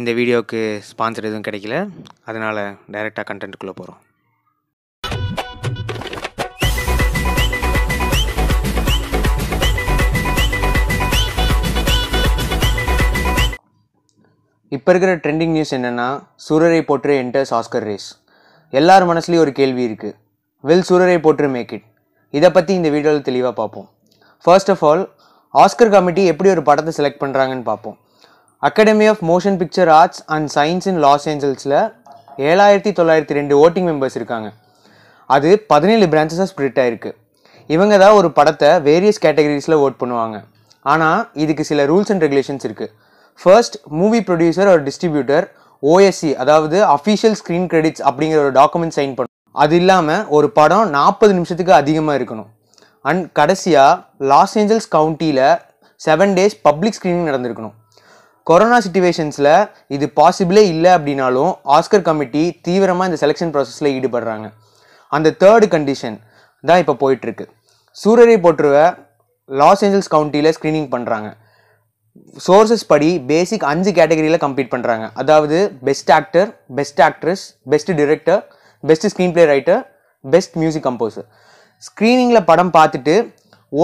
இந்த வீடியோவுக்கு ஸ்பான்சர் எதுவும் கிடைக்கல அதனால் டைரெக்டாக கண்டென்ட்டுக்குள்ளே போகிறோம் இப்போ இருக்கிற ட்ரெண்டிங் நியூஸ் என்னென்னா சூரரை போட்டு என்டர்ஸ் ஆஸ்கர் ரேஸ் எல்லார் மனசுலேயும் ஒரு கேள்வி இருக்குது வில் சூரரை போட்டு மேக் இட் இதை பற்றி இந்த வீடியோவில் தெளிவாக பார்ப்போம் first of all Oscar committee எப்படி ஒரு படத்தை செலக்ட் பண்ணுறாங்கன்னு பார்ப்போம் academy of motion picture arts and science in Los ஏஞ்சல்ஸில் ஏழாயிரத்தி தொள்ளாயிரத்தி ரெண்டு ஓட்டிங் மெம்பர்ஸ் இருக்காங்க அது பதினேழு பிரான்ச்சஸாக ஸ்ப்ரிட் ஆகிருக்கு இவங்க தான் ஒரு படத்தை வேரியஸ் கேட்டகரிஸில் ஓட் பண்ணுவாங்க ஆனால் இதுக்கு சில ரூல்ஸ் அண்ட் ரெகுலேஷன்ஸ் இருக்குது ஃபர்ஸ்ட் மூவி ப்ரொடியூசர் ஒரு டிஸ்ட்ரிபியூட்டர் ஓஎஸ்சி அதாவது அஃபிஷியல் ஸ்க்ரீன் கிரெடிட்ஸ் அப்படிங்கிற ஒரு டாக்குமெண்ட் சைன் பண்ணும் அது இல்லாமல் ஒரு படம் நாற்பது நிமிஷத்துக்கு அதிகமாக இருக்கணும் அண்ட் கடைசியாக லாஸ் ஏஞ்சல்ஸ் கவுண்டியில் செவன் டேஸ் பப்ளிக் ஸ்க்ரீனிங் நடந்திருக்கணும் கொரோனா சுச்சுவேஷன்ஸில் இது பாசிபிளே இல்லை அப்படின்னாலும் ஆஸ்கர் கமிட்டி தீவிரமாக இந்த செலெக்ஷன் ப்ராசஸில் ஈடுபடுறாங்க அந்த தேர்டு கண்டிஷன் தான் இப்போ போயிட்டுருக்கு சூரரை போட்டுருவ லாஸ் ஏஞ்சல்ஸ் கவுண்டியில் ஸ்க்ரீனிங் பண்ணுறாங்க சோர்சஸ் படி பேசிக் அஞ்சு கேட்டகரியில் கம்ப்ளீட் பண்ணுறாங்க அதாவது best actor best actress best director best screenplay writer best music composer ஸ்க்ரீனிங்கில் படம் பார்த்துட்டு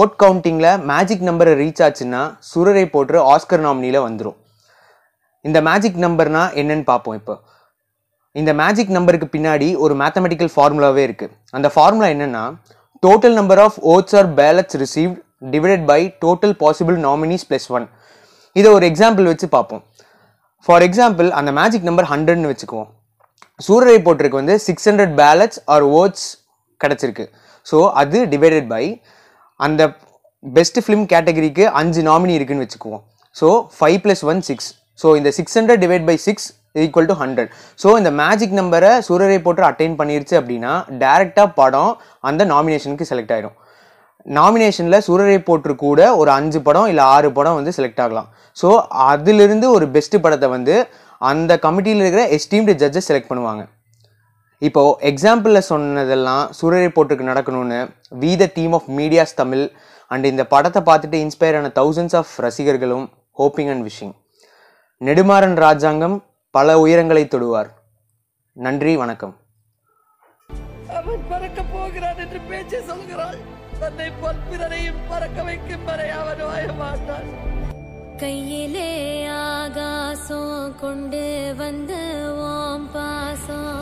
ஓட் கவுண்டிங்கில் மேஜிக் நம்பரை ரீச் ஆச்சுன்னா சுரரை போட்டு ஆஸ்கர் நாமினியில் வந்துடும் இந்த மேஜிக் நம்பர்னா என்னன்னு பார்ப்போம் இப்போ இந்த மேஜிக் நம்பருக்கு பின்னாடி ஒரு மேத்தமெட்டிக்கல் ஃபார்முலாவே இருக்குது அந்த ஃபார்முலா என்னென்னா total number of votes or ballots receive divided by total possible nominees plus one இதை ஒரு எக்ஸாம்பிள் வச்சு பார்ப்போம் ஃபார் எக்ஸாம்பிள் அந்த மேஜிக் நம்பர் ஹண்ட்ரட்னு வச்சுக்குவோம் சூரரை போட்டிருக்கு வந்து six hundred ballots or votes கிடச்சிருக்கு ஸோ அது டிவைடட் பை அந்த பெஸ்ட் ஃபிலிம் கேட்டகரிக்கு அஞ்சு நாமினி இருக்குன்னு வச்சுக்குவோம் so five plus one six so இந்த six hundred divide by six equal to hundred so இந்த மேஜிக் நம்பரை சூரரை போட்டு அட்டைன் பண்ணிருச்சு அப்படின்னா டேரெக்டாக படம் அந்த நாமினேஷனுக்கு செலக்ட் ஆயிடும் நாமினேஷனில் சூரரை போட்டு கூட ஒரு அஞ்சு படம் இல்லை ஆறு படம் வந்து செலக்ட் ஆகலாம் ஸோ அதிலிருந்து ஒரு பெஸ்ட்டு படத்தை வந்து அந்த கமிட்டியில் இருக்கிற எஸ்டீம்டு ஜட்ஜஸ் செலக்ட் பண்ணுவாங்க இப்போது எக்ஸாம்பிளில் சொன்னதெல்லாம் சூரரை போட்டுக்கு நடக்கணும்னு we the team of medias Tamil and இந்த படத்தை பார்த்துட்டு இன்ஸ்பயர் ஆன தௌசண்ட்ஸ் ஆஃப் ரசிகர்களும் hoping and wishing Nedumaaran Rajangam பல உயரங்களை தொடுவார் நன்றி வணக்கம் அவன் பறக்க போகிறான் என்று பேச்சு சொல்கிறாள் தன்னை போல் பிறரையும் பறக்க வைக்கும் வரை அவன் கையிலே ஆகாசம் கொண்டு வந்து ஓம் பாசம்